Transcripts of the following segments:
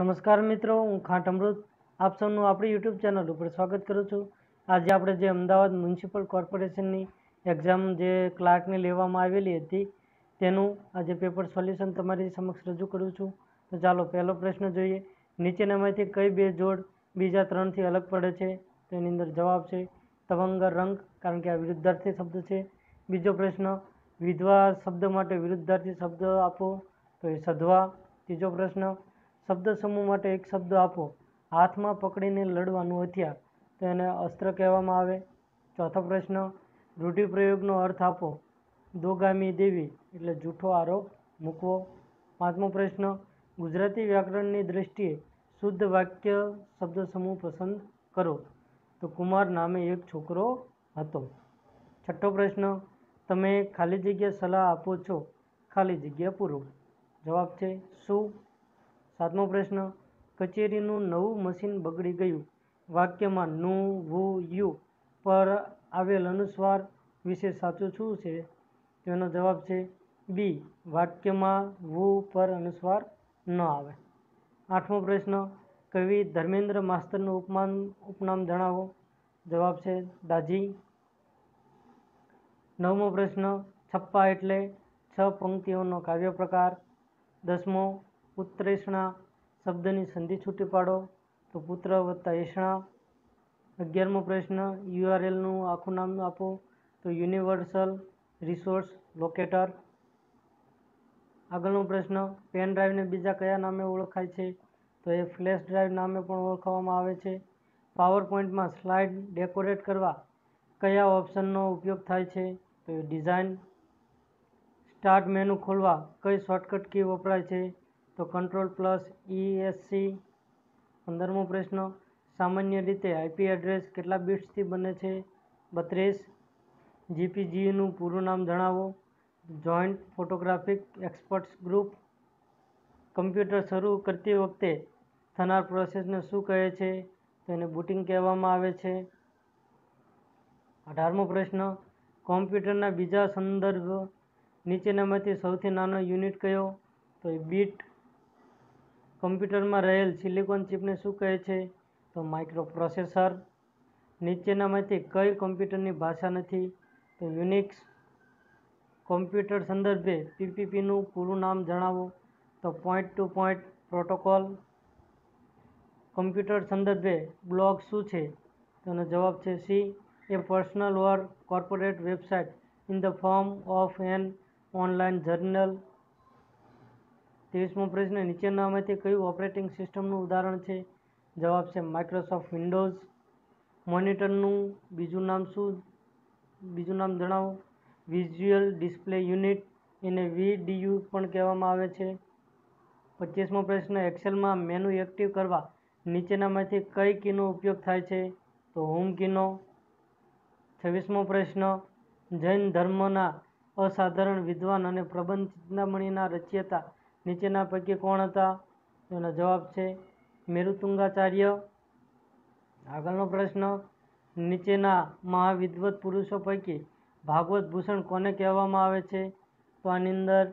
નમસ્કાર મિત્રો હું ખાંટ અમૃત આપ સૌનું આપણી યુટ્યુબ ચેનલ ઉપર સ્વાગત કરું છું આજે આપણે જે અમદાવાદ મ્યુનિસિપલ કોર્પોરેશનની એક્ઝામ જે ક્લાર્કની લેવામાં આવેલી હતી તેનું આજે પેપર સોલ્યુશન તમારી સમક્ષ રજૂ કરું છું તો ચાલો પહેલો પ્રશ્ન જોઈએ નીચેનામાંથી કઈ બે જોડ બીજા ત્રણથી અલગ પડે છે તેની અંદર જવાબ છે તવંગર રંગ કારણ કે આ વિરુદ્ધાર્થી શબ્દ છે બીજો પ્રશ્ન વિધવા શબ્દ માટે વિરુદ્ધાર્થી શબ્દ આપો તો એ સધવા ત્રીજો પ્રશ્ન શબ્દ સમૂહ માટે એક શબ્દ આપો હાથમાં પકડીને લડવાનું હથિયાર તો એને અસ્ત્ર કહેવામાં આવે ચોથો પ્રશ્ન રૂઢિપ્રયોગનો અર્થ આપો દોગામી દેવી એટલે જૂઠો આરોપ મૂકવો પાંચમો પ્રશ્ન ગુજરાતી વ્યાકરણની દ્રષ્ટિએ શુદ્ધ વાક્ય શબ્દ સમૂહ પસંદ કરો તો કુમાર નામે એક છોકરો હતો છઠ્ઠો પ્રશ્ન તમે ખાલી જગ્યા સલાહ આપો છો ખાલી જગ્યા પૂરો જવાબ છે શું સાતમો પ્રશ્ન કચેરીનું નવું મશીન બગડી ગયું વાક્યમાં નુ વુ યુ પર આવેલ અનુસ્વાર વિશે સાચું શું છે તેનો જવાબ છે બી વાક્યમાં વુ પર અનુસ્વાર ન આવે આઠમો પ્રશ્ન કવિ ધર્મેન્દ્ર માસ્તરનું ઉપમાન ઉપનામ જણાવો જવાબ છે દાજી નવમો પ્રશ્ન છપ્પા એટલે છ પંક્તિઓનો કાવ્ય પ્રકાર દસમો પુત્રેષણા શબ્દની સંધિ છૂટી પાડો તો પુત્ર વત્તા એષણા અગિયારમો પ્રશ્ન યુઆરએલનું આખું નામ આપો તો યુનિવર્સલ રિસોર્સ લોકેટર આગળનો પ્રશ્ન પેન ડ્રાઈવને બીજા કયા નામે ઓળખાય છે તો એ ફ્લેશ ડ્રાઈવ નામે પણ ઓળખવામાં આવે છે પાવર પોઈન્ટમાં સ્લાઇડ ડેકોરેટ કરવા કયા ઓપ્શનનો ઉપયોગ થાય છે તો એ ડિઝાઇન સ્ટાર્ટ મેનુ ખોલવા કઈ શોર્ટકટ કી વપરાય છે તો કંટ્રોલ પ્લસ ઈએસસી પંદરમો પ્રશ્ન સામાન્ય રીતે આઈપી એડ્રેસ કેટલા બિટ્સથી બને છે બત્રીસ જીપીજીનું પૂરું નામ જણાવો joint photographic experts group computer શરૂ કરતી વખતે થનાર પ્રોસેસને શું કહે છે તેને બુટિંગ કહેવામાં આવે છે અઢારમો પ્રશ્ન કોમ્પ્યુટરના બીજા સંદર્ભ નીચેનામાંથી સૌથી નાનો યુનિટ કયો તો એ બીટ કમ્પ્યુટરમાં રહેલ સિલિકોન ચિપને શું કહે છે તો માઇક્રો પ્રોસેસર નીચેનામાંથી કઈ કમ્પ્યુટરની ભાષા નથી તો યુનિક્સ કોમ્પ્યુટર સંદર્ભે પીપીપીનું પૂરું નામ જણાવો તો point to point protocol computer સંદર્ભે બ્લોગ શું છે તેનો જવાબ છે C A personal or corporate website in the form of an online journal ત્રીસમો પ્રશ્ન નીચેનામાંથી કયું ઓપરેટિંગ સિસ્ટમનું ઉદાહરણ છે જવાબ છે માઇક્રોસોફ્ટ વિન્ડોઝ મોનિટરનું બીજું નામ શું બીજું નામ જણાવો વિઝ્યુઅલ ડિસ્પ્લે યુનિટ એને વીડીયુ પણ કહેવામાં આવે છે પચીસમો પ્રશ્ન એક્સેલમાં મેનુ એક્ટિવ કરવા નીચેનામાંથી કઈ કીનો ઉપયોગ થાય છે તો હોમ કીનો છવ્વીસમો પ્રશ્ન જૈન ધર્મના અસાધારણ વિદ્વાન અને પ્રબંધ ચિંતામણીના રચયતા નીચેના પૈકી કોણ હતા તેનો જવાબ છે મેરુતુંગાચાર્ય આગળનો પ્રશ્ન નીચેના મહાવિદ્વત પુરુષો પૈકી ભાગવત ભૂષણ કોને કહેવામાં આવે છે તો આની અંદર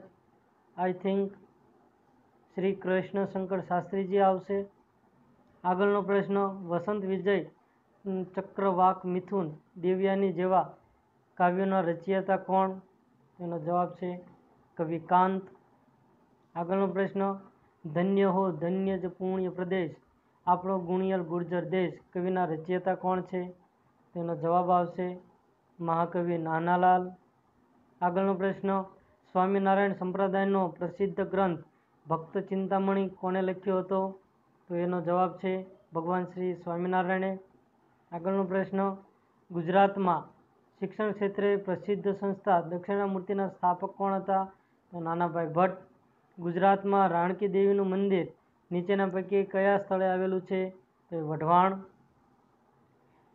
આઈ થિંક શ્રી કૃષ્ણ શંકર શાસ્ત્રીજી આવશે આગળનો પ્રશ્ન વસંત વિજય ચક્રવાક મિથુન દિવ્યાની જેવા કાવ્યોના રચયિતા કોણ તેનો જવાબ છે કવિ કાંત આગળનો પ્રશ્ન ધન્ય હો ધન્ય જ પુણ્ય પ્રદેશ આપણો ગુણિયલ ગુર્જર દેશ કવિના રચયતા કોણ છે તેનો જવાબ આવશે મહાકવિ નાનાલાલ આગળનો પ્રશ્ન સ્વામિનારાયણ સંપ્રદાયનો પ્રસિદ્ધ ગ્રંથ ભક્ત ચિંતામણી કોણે લખ્યો હતો તો એનો જવાબ છે ભગવાન શ્રી સ્વામિનારાયણે આગળનો પ્રશ્ન ગુજરાતમાં શિક્ષણ ક્ષેત્રે પ્રસિદ્ધ સંસ્થા દક્ષિણામૂર્તિના સ્થાપક કોણ હતા તો નાનાભાઈ ભટ્ટ ગુજરાતમાં રાણકી દેવીનું મંદિર નીચેના પૈકી કયા સ્થળે આવેલું છે તો વઢવાણ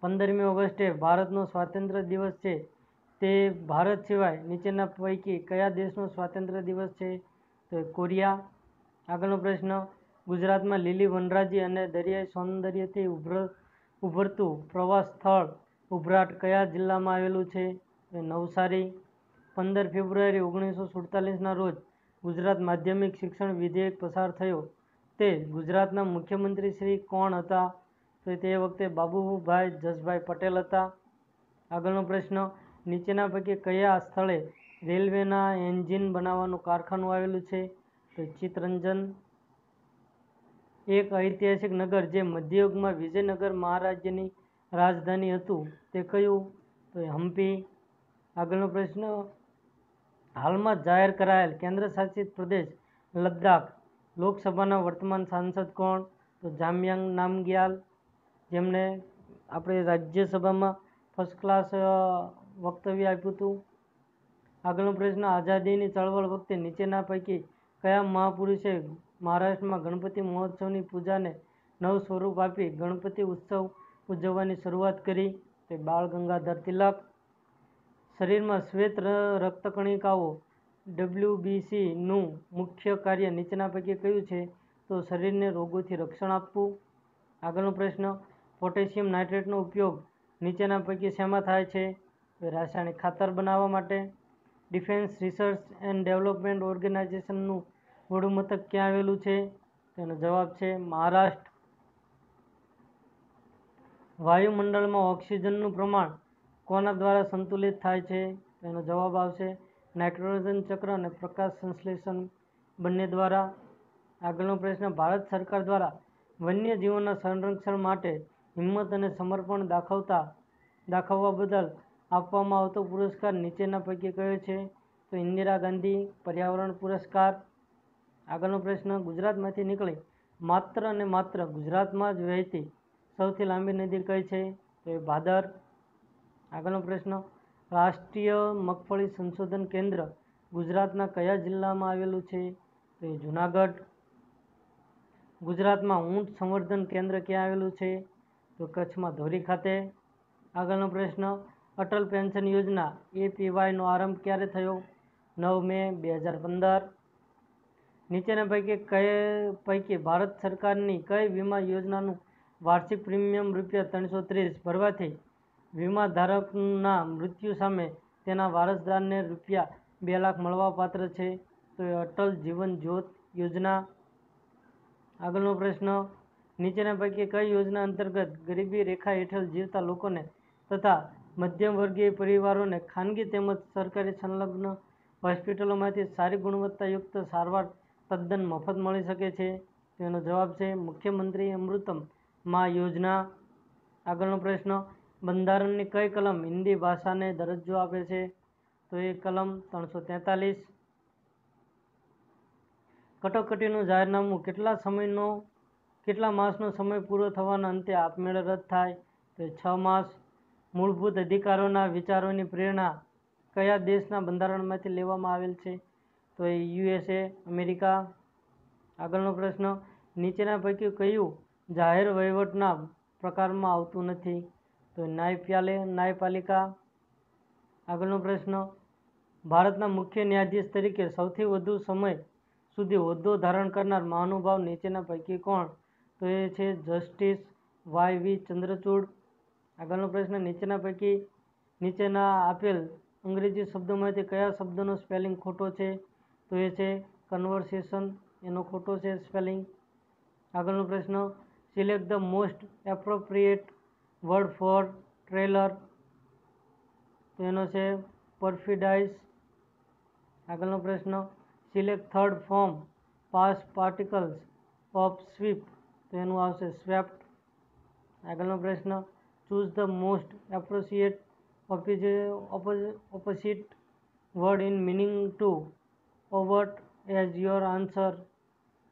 પંદરમી ઓગસ્ટે ભારતનો સ્વાતંત્ર્ય દિવસ છે તે ભારત સિવાય નીચેના પૈકી કયા દેશનો સ્વાતંત્ર્ય દિવસ છે તો કોરિયા આગળનો પ્રશ્ન ગુજરાતમાં લીલી વનરાજી અને દરિયાઈ સૌંદર્યથી ઉભર ઉભરતું પ્રવાસ સ્થળ ઉભરાટ કયા જિલ્લામાં આવેલું છે નવસારી પંદર ફેબ્રુઆરી ઓગણીસો સુડતાલીસના રોજ ગુજરાત માધ્યમિક શિક્ષણ વિધેયક પસાર થયો તે ગુજરાતના મુખ્યમંત્રી શ્રી કોણ હતા તો તે વખતે બાબુભાઈ જસભાઈ પટેલ હતા આગળનો પ્રશ્ન નીચેના પૈકી કયા સ્થળે રેલવેના એન્જિન બનાવવાનું કારખાનું આવેલું છે તો ચિત્તરંજન એક ઐતિહાસિક નગર જે મધ્યયુગમાં વિજયનગર મહારાજ્યની રાજધાની હતું તે કયું તો હમ્પી આગળનો પ્રશ્ન હાલમાં જાહેર કરાયેલ કેન્દ્ર શાસિત પ્રદેશ લદ્દાખ લોકસભાના વર્તમાન સાંસદ કોણ તો જામયાંગ નામગ્યાલ જેમણે આપણે રાજ્યસભામાં ફર્સ્ટ ક્લાસ વક્તવ્ય આપ્યું હતું આગળનો પ્રશ્ન આઝાદીની ચળવળ વખતે નીચેના પૈકી કયા મહાપુરુષે મહારાષ્ટ્રમાં ગણપતિ મહોત્સવની પૂજાને નવ સ્વરૂપ આપી ગણપતિ ઉત્સવ ઉજવવાની શરૂઆત કરી તે બાળ ગંગાધર તિલક શરીરમાં શ્વેત રક્તકણિકાઓ ડબ્લ્યુબીસીનું મુખ્ય કાર્ય નીચેના પૈકી કયું છે તો શરીરને રોગોથી રક્ષણ આપવું આગળનો પ્રશ્ન પોટેશિયમ નાઇટ્રેટનો ઉપયોગ નીચેના પૈકી શેમાં થાય છે રાસાયણિક ખાતર બનાવવા માટે ડિફેન્સ રિસર્ચ એન્ડ ડેવલપમેન્ટ ઓર્ગેનાઇઝેશનનું વડું મથક ક્યાં આવેલું છે તેનો જવાબ છે મહારાષ્ટ્ર વાયુમંડળમાં ઓક્સિજનનું પ્રમાણ કોના દ્વારા સંતુલિત થાય છે એનો જવાબ આવશે નાઇટ્રોજન ચક્ર અને પ્રકાશ સંશ્લેષણ બંને દ્વારા આગળનો પ્રશ્ન ભારત સરકાર દ્વારા વન્યજીવોના સંરક્ષણ માટે હિંમત અને સમર્પણ દાખવતા દાખવવા બદલ આપવામાં આવતો પુરસ્કાર નીચેના પૈકી કયો છે તો ઇન્દિરા ગાંધી પર્યાવરણ પુરસ્કાર આગળનો પ્રશ્ન ગુજરાતમાંથી નીકળી માત્ર અને માત્ર ગુજરાતમાં જ વહેતી સૌથી લાંબી નદી કઈ છે તો એ ભાદર આગળનો પ્રશ્ન રાષ્ટ્રીય મગફળી સંશોધન કેન્દ્ર ગુજરાતના કયા જિલ્લામાં આવેલું છે તો એ જુનાગઢ ગુજરાતમાં ઊંટ સંવર્ધન કેન્દ્ર ક્યાં આવેલું છે તો કચ્છમાં ધોરી ખાતે આગળનો પ્રશ્ન અટલ પેન્શન યોજના એપીવાયનો આરંભ ક્યારે થયો નવ મે બે હજાર પંદર નીચેના પૈકી કઈ પૈકી ભારત સરકારની કઈ વીમા યોજનાનું વાર્ષિક પ્રીમિયમ રૂપિયા ત્રણસો ત્રીસ ભરવાથી વીમા ધારકના મૃત્યુ સામે તેના વારસદારને રૂપિયા બે લાખ મળવાપાત્ર છે તો એ અટલ જીવન જ્યોત યોજના આગળનો પ્રશ્ન નીચેના પૈકી કઈ યોજના અંતર્ગત ગરીબી રેખા હેઠળ જીવતા લોકોને તથા મધ્યમવર્ગીય પરિવારોને ખાનગી તેમજ સરકારી સંલગ્ન હોસ્પિટલોમાંથી સારી ગુણવત્તાયુક્ત સારવાર તદ્દન મફત મળી શકે છે તેનો જવાબ છે મુખ્યમંત્રી અમૃતમ મા યોજના આગળનો પ્રશ્ન બંધારણની કઈ કલમ હિન્દી ભાષાને દરજ્જો આપે છે તો એ કલમ ત્રણસો તેતાલીસ કટોકટીનું જાહેરનામું કેટલા સમયનો કેટલા માસનો સમય પૂરો થવાના અંતે આપમેળે રદ થાય તો છ માસ મૂળભૂત અધિકારોના વિચારોની પ્રેરણા કયા દેશના બંધારણમાંથી લેવામાં આવેલ છે તો એ યુએસએ અમેરિકા આગળનો પ્રશ્ન નીચેના પૈકી કયું જાહેર વહીવટના પ્રકારમાં આવતું નથી તો ન્યાયપાલિ ન્યાયપાલિકા આગળનો પ્રશ્ન ભારતના મુખ્ય ન્યાયાધીશ તરીકે સૌથી વધુ સમય સુધી હોદ્દો ધારણ કરનાર મહાનુભાવ નીચેના પૈકી કોણ તો એ છે જસ્ટિસ વાય વી ચંદ્રચૂડ આગળનો પ્રશ્ન નીચેના પૈકી નીચેના આપેલ અંગ્રેજી શબ્દોમાંથી કયા શબ્દનો સ્પેલિંગ ખોટો છે તો એ છે કન્વર્સેશન એનો ખોટો છે સ્પેલિંગ આગળનો પ્રશ્ન select the most appropriate word for traitor તો એનો છે પરફિડાઇઝ આગળનો પ્રશ્ન select third form past particles of sweep તો એનું આવશે સ્વેપ્ટ આગળનો પ્રશ્ન choose the most appropriate oppose opposite word in meaning to overt as your answer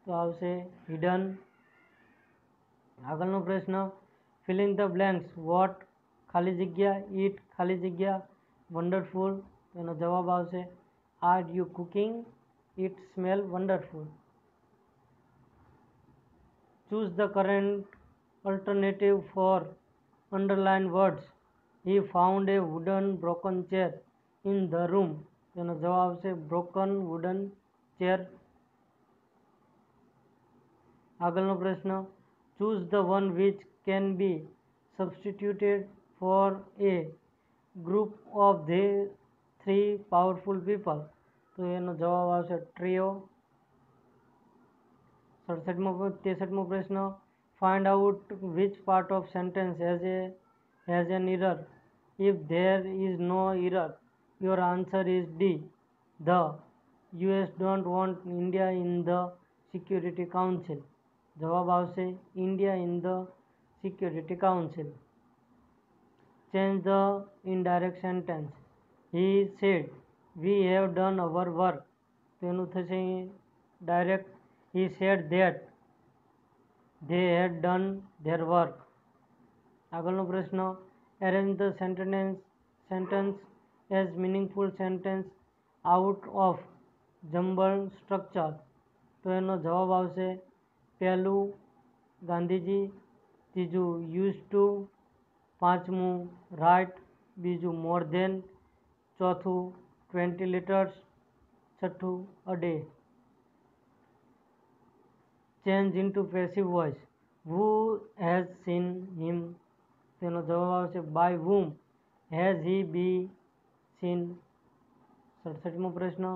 તો આવશે હિડન આગળનો પ્રશ્ન फिलिंग द ब्लैंक्स व्हाट खाली जगह ईट खाली जगह वंडरफुल जवाब are you cooking it smell wonderful choose the correct alternative for underline words he found a wooden broken chair in the room तो जवाब से ब्रोकन वुडन चेर आगल प्रश्न choose the one which can be substituted for a group of the three powerful people તો એનો જવાબ આવશે ટ્રીઓ સડસઠમો તેસઠમો પ્રશ્ન find out which part of sentence has a has an error if there is no error your answer is D the US don't want India in the Security Council જવાબ આવશે India in the Security Council change the indirect sentence. He said, We have done our work. તેનું થશે direct he said that they had done their work. આગળનો પ્રશ્ન arrange the sentence sentence as meaningful sentence out of jumble structure તો એનો જવાબ આવશે પહેલું ગાંધીજી ત્રીજું યુઝ ટુ પાંચમું રાઇટ બીજું મોર ધેન ચોથું ટ્વેન્ટી લિટર્સ છઠ્ઠું અડે change into passive voice who has seen him તેનો જવાબ આવશે by whom has he be seen સડસઠમો પ્રશ્ન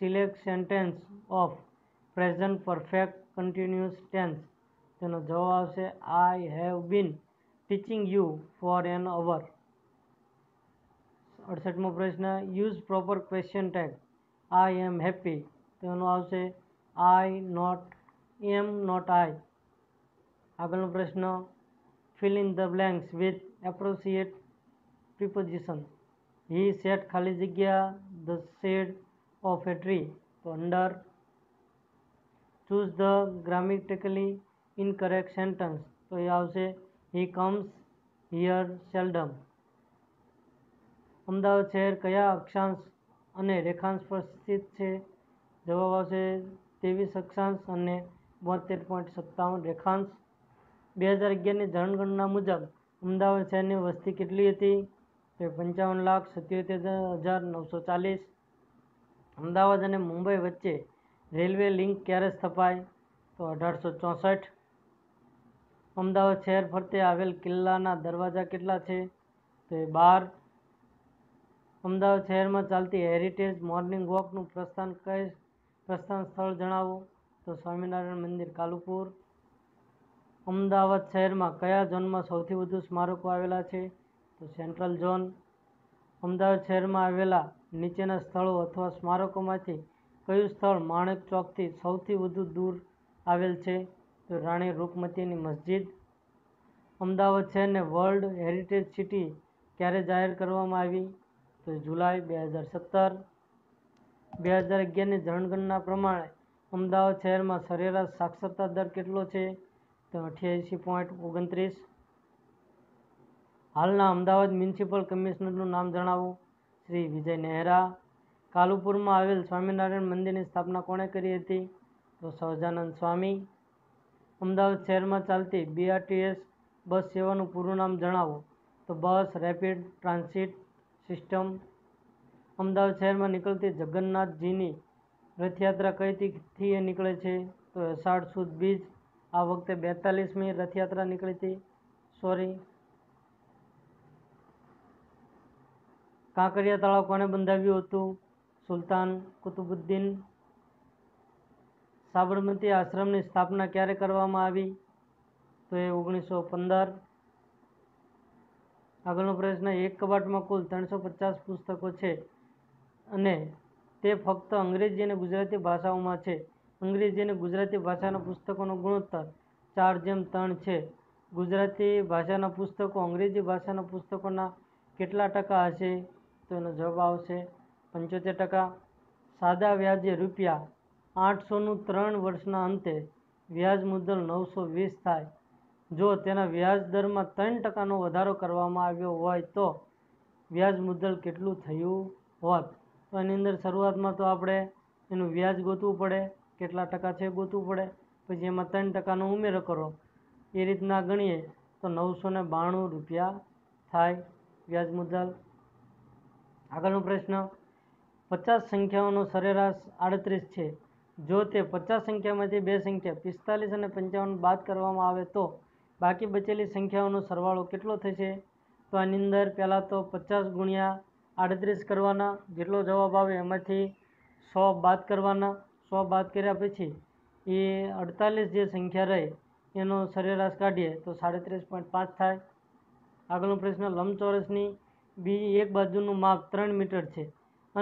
select sentence of present perfect continuous tense તેનો જવાબ આવશે I have been teaching you for an hour અડસઠમો પ્રશ્ન use proper question tag I am happy તેનો આવશે I not am not I આગળનો પ્રશ્ન fill in the blanks with appropriate preposition he sat ખાલી જગ્યા the shade of a tree તો under choose the grammatically incorrect sentence તો A આવશે he comes here seldom Ahmedabad શહેર કયા અક્ષાંશ અને રેખાંશ પર સ્થિત છે જવાબ આવશે ત્રેવીસ અક્ષાંશ અને બોતેર પોઈન્ટ સત્તાવન રેખાંશ બે હજાર અગિયારની જનગણના મુજબ અમદાવાદ શહેરની વસ્તી કેટલી હતી તે પંચાવન લાખ સત્યોતેર હજાર નવસો ચાલીસ અમદાવાદ અને મુંબઈ વચ્ચે રેલવે લિંક ક્યારે સ્થપાય તો અઢારસો ચોસઠ અમદાવાદ શહેર ફરતે આવેલ કિલ્લાના દરવાજા કેટલા છે તો એ બાર અમદાવાદ શહેરમાં ચાલતી હેરિટેજ મોર્નિંગ વોકનું પ્રસ્થાન કઈ પ્રસ્થાન સ્થળ જણાવો તો સ્વામિનારાયણ મંદિર કાલુપુર અમદાવાદ શહેરમાં કયા ઝોનમાં સૌથી વધુ સ્મારકો આવેલા છે તો સેન્ટ્રલ ઝોન અમદાવાદ શહેરમાં આવેલા નીચેના સ્થળો અથવા સ્મારકોમાંથી કયું સ્થળ માણેક ચોકથી સૌથી વધુ દૂર આવેલ છે તો રાણી રૂપમતીની મસ્જિદ અમદાવાદ શહેરને વર્લ્ડ હેરિટેજ સિટી ક્યારે જાહેર કરવામાં આવી તો જુલાઈ બે હજાર સત્તર બે હજાર અગિયારની જનગણના પ્રમાણે અમદાવાદ શહેરમાં સરેરાશ સાક્ષરતા દર કેટલો છે તો અઠ્યાસી પોઈન્ટ ઓગણત્રીસ હાલના અમદાવાદ મ્યુનિસિપલ કમિશનરનું નામ જણાવો શ્રી વિજય નહેરા કાલુપુરમાં આવેલ સ્વામિનારાયણ મંદિરની સ્થાપના કોણે કરી હતી તો સહજાનંદ સ્વામી અમદાવાદ શહેરમાં ચાલતી બીઆરટીએસ બસ સેવાનું પૂરું નામ જણાવો તો bus rapid transit system Ahmedabad શહેરમાં નીકળતી જગન્નાથજીની રથયાત્રા કઈ એ નીકળે છે તો અષાઢ સુદ બીજ આ વખતે બેતાલીસમી રથયાત્રા નીકળી હતી સોરી કાંકરિયા તળાવ કોણે બંધાવ્યું હતું સુલતાન કુતુબુદ્દીન સાબરમતી આશ્રમની સ્થાપના ક્યારે કરવામાં આવી તો એ ઓગણીસો પંદર આગળનો પ્રશ્ન એક કબાટમાં કુલ ત્રણસો પચાસ પુસ્તકો છે અને તે ફક્ત અંગ્રેજી અને ગુજરાતી ભાષાઓમાં છે અંગ્રેજી અને ગુજરાતી ભાષાના પુસ્તકોનો ગુણોત્તર ચાર જેમ ત્રણ છે ગુજરાતી ભાષાના પુસ્તકો અંગ્રેજી ભાષાના પુસ્તકોના કેટલા ટકા હશે તો એનો જવાબ આવશે પંચોતેર ટકા સાદા વ્યાજે રૂપિયા આઠસોનું ત્રણ વર્ષના અંતે વ્યાજ મુદ્દલ નવસો વીસ થાય જો તેના વ્યાજ દરમાં ત્રણ ટકાનો વધારો કરવામાં આવ્યો હોય તો વ્યાજ મુદ્દલ કેટલું થયું હોત તો એની અંદર શરૂઆતમાં તો આપણે એનું વ્યાજ ગોતવું પડે કેટલા ટકા છે ગોતવું પડે પછી એમાં ત્રણ ટકાનો ઉમેરો કરો એ રીતના ગણીએ તો નવસો ને બાણું રૂપિયા થાય વ્યાજ મુદ્દલ આગળનો પ્રશ્ન પચાસ સંખ્યાઓનો સરેરાશ આડત્રીસ છે જો તે પચાસ સંખ્યામાંથી બે સંખ્યા પિસ્તાલીસ અને પંચાવન બાદ કરવામાં આવે તો બાકી બચેલી સંખ્યાઓનો સરવાળો કેટલો થશે તો આની અંદર પહેલાં તો પચાસ ગુણ્યા આડત્રીસ કરવાના જેટલો જવાબ આવે એમાંથી સો બાદ કરવાના સો બાદ કર્યા પછી એ અડતાલીસ જે સંખ્યા રહે એનો સરેરાશ કાઢીએ તો સાડત્રીસ પોઈન્ટ પાંચ થાય આગળનો પ્રશ્ન લંબચોરસની બીજી એક બાજુનું માપ ત્રણ મીટર છે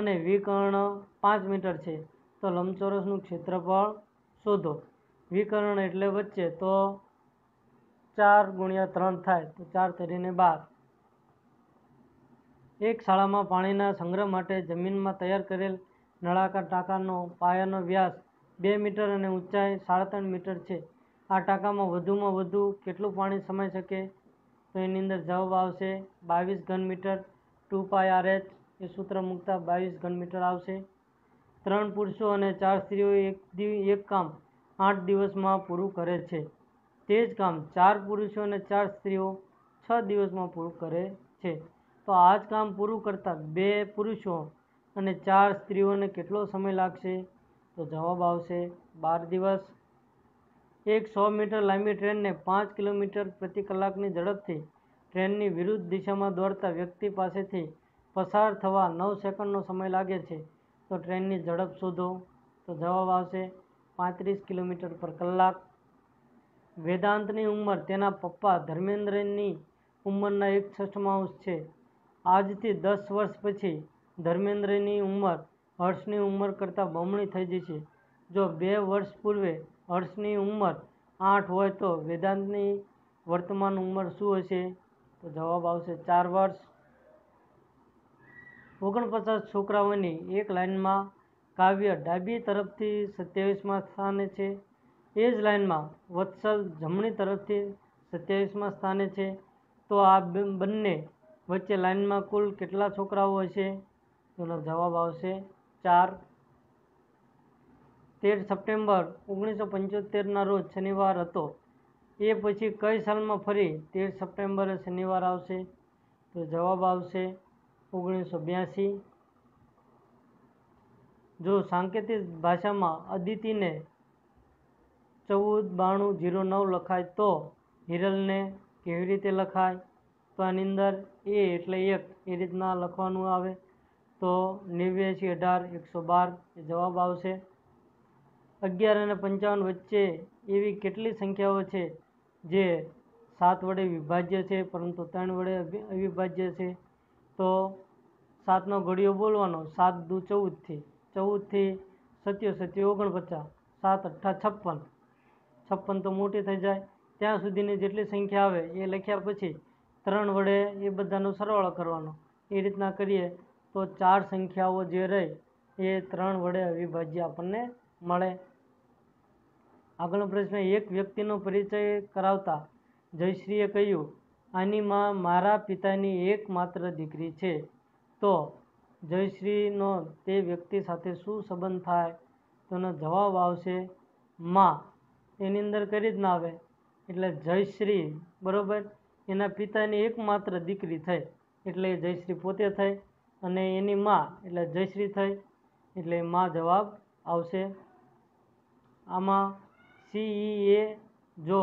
અને વિકર્ણ પાંચ મીટર છે તો લંબચોરસનું ક્ષેત્રફળ શોધો વિકર્ણ એટલે વચ્ચે તો ચાર ગુણ્યા ત્રણ થાય તો ચાર તરીને બાર એક શાળામાં પાણીના સંગ્રહ માટે જમીનમાં તૈયાર કરેલ નળાકાર ટાંકાનો પાયાનો વ્યાસ બે મીટર અને ઊંચાઈ સાડા ત્રણ મીટર છે આ ટાંકામાં વધુમાં વધુ કેટલું પાણી સમાઈ શકે તો એની અંદર જવાબ આવશે બાવીસ ઘન metre two pi R H એ સૂત્ર મૂકતા બાવીસ ઘન મીટર આવશે ત્રણ પુરુષો અને ચાર સ્ત્રીઓ એક એક કામ આઠ દિવસમાં પૂરું કરે છે તે જ કામ ચાર પુરુષો અને ચાર સ્ત્રીઓ છ દિવસમાં પૂરું કરે છે તો આ જ કામ પૂરું કરતાં બે પુરુષો અને ચાર સ્ત્રીઓને કેટલો સમય લાગશે તો જવાબ આવશે બાર દિવસ એક સો મીટર લાંબી ટ્રેનને પાંચ કિલોમીટર પ્રતિ કલાકની ઝડપથી ટ્રેનની વિરુદ્ધ દિશામાં દોડતા વ્યક્તિ પાસેથી પસાર થવા નવ સેકન્ડનો સમય લાગે છે તો ટ્રેનની ઝડપ શોધો તો જવાબ આવશે પાંત્રીસ કિલોમીટર પર કલાક વેદાંતની ઉંમર તેના પપ્પા ધર્મેન્દ્રની ઉંમરના એક છઠ્ઠમાંશ છે આજથી દસ વર્ષ પછી ધર્મેન્દ્રની ઉંમર હર્ષની ઉંમર કરતાં બમણી થઈ જશે જો બે વર્ષ પૂર્વે હર્ષની ઉંમર આઠ હોય તો વેદાંતની વર્તમાન ઉંમર શું હશે તો જવાબ આવશે ચાર વર્ષ ઓગણપચાસ છોકરાઓની એક લાઇનમાં કાવ્ય ડાબી તરફથી સત્યાવીસમાં સ્થાને છે એ જ લાઇનમાં વત્સલ જમણી તરફથી સત્યાવીસમાં સ્થાને છે તો આ બંને વચ્ચે લાઇનમાં કુલ કેટલા છોકરાઓ હશે તેનો જવાબ આવશે ચાર તેર સપ્ટેમ્બર ઓગણીસો પંચોતેરના રોજ શનિવાર હતો એ પછી કઈ સાલમાં ફરી તેર સપ્ટેમ્બરે શનિવાર આવશે તો જવાબ આવશે ઓગણીસો બ્યાસી જો સાંકેતિક ભાષામાં અદિતિને ચૌદ બાણું જીરો નવ લખાય તો હિરલને કેવી રીતે લખાય તો આની અંદર એ એટલે એક એ રીતના લખવાનું આવે તો નેવ્યાસી અઢાર એકસો બાર એ જવાબ આવશે અગિયાર અને પંચાવન વચ્ચે એવી કેટલી સંખ્યાઓ છે જે સાત વડે વિભાજ્ય છે પરંતુ ત્રણ વડે અવિભાજ્ય છે તો સાતનો ઘડિયો બોલવાનો સાત દુ ચૌદથી ચૌદથી સત્યો સત્યો ઓગણપચાસ સાત અઠ્ઠા છપ્પન છપ્પન તો મોટી થઈ જાય ત્યાં સુધીની જેટલી સંખ્યા આવે એ લખ્યા પછી ત્રણ વડે એ બધાનો સરવાળો કરવાનો એ રીતના કરીએ તો ચાર સંખ્યાઓ જે રહે એ ત્રણ વડે અવિભાજ્ય આપણને મળે આગળનો પ્રશ્ન એક વ્યક્તિનો પરિચય કરાવતા જયશ્રીએ કહ્યું આની મારા પિતાની એકમાત્ર દીકરી છે તો જયશ્રીનો તે વ્યક્તિ સાથે શું સંબંધ થાય તેનો જવાબ આવશે મા એની અંદર કરી જ ના આવે એટલે જયશ્રી બરાબર એના પિતાની એકમાત્ર દીકરી થઈ એટલે જયશ્રી પોતે થઈ અને એની મા એટલે જયશ્રી થઈ એટલે મા જવાબ આવશે આમાં સીઈ એ જો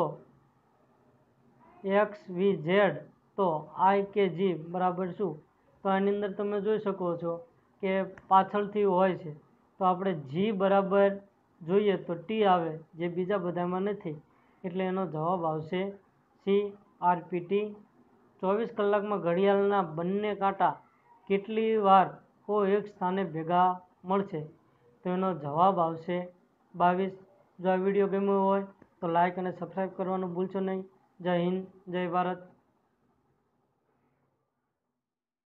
એક્સ વી ઝેડ તો આઈ કે જી બરાબર શું તો આની અંદર તમે જોઈ શકો છો કે પાછળથી હોય છે તો આપણે જી બરાબર જોઈએ તો ટી આવે જે બીજા બધામાં નથી એટલે એનો જવાબ આવશે સી આરપીટી ચોવીસ કલાકમાં ઘડિયાળના બંને કાંટા કેટલી વાર કો એક સ્થાને ભેગા મળશે તો એનો જવાબ આવશે બાવીસ જો આ વિડીયો ગમ્યો હોય તો લાઇક અને સબસ્ક્રાઈબ કરવાનું ભૂલશો નહીં જય હિન્દ જય ભારત